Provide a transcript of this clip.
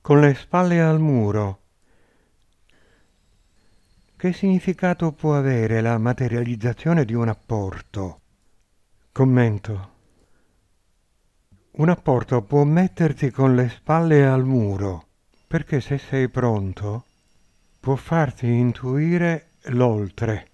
con le spalle al muro. Che significato può avere la materializzazione di un apporto? Commento. Un apporto può metterti con le spalle al muro, perché se sei pronto, può farti intuire l'oltre.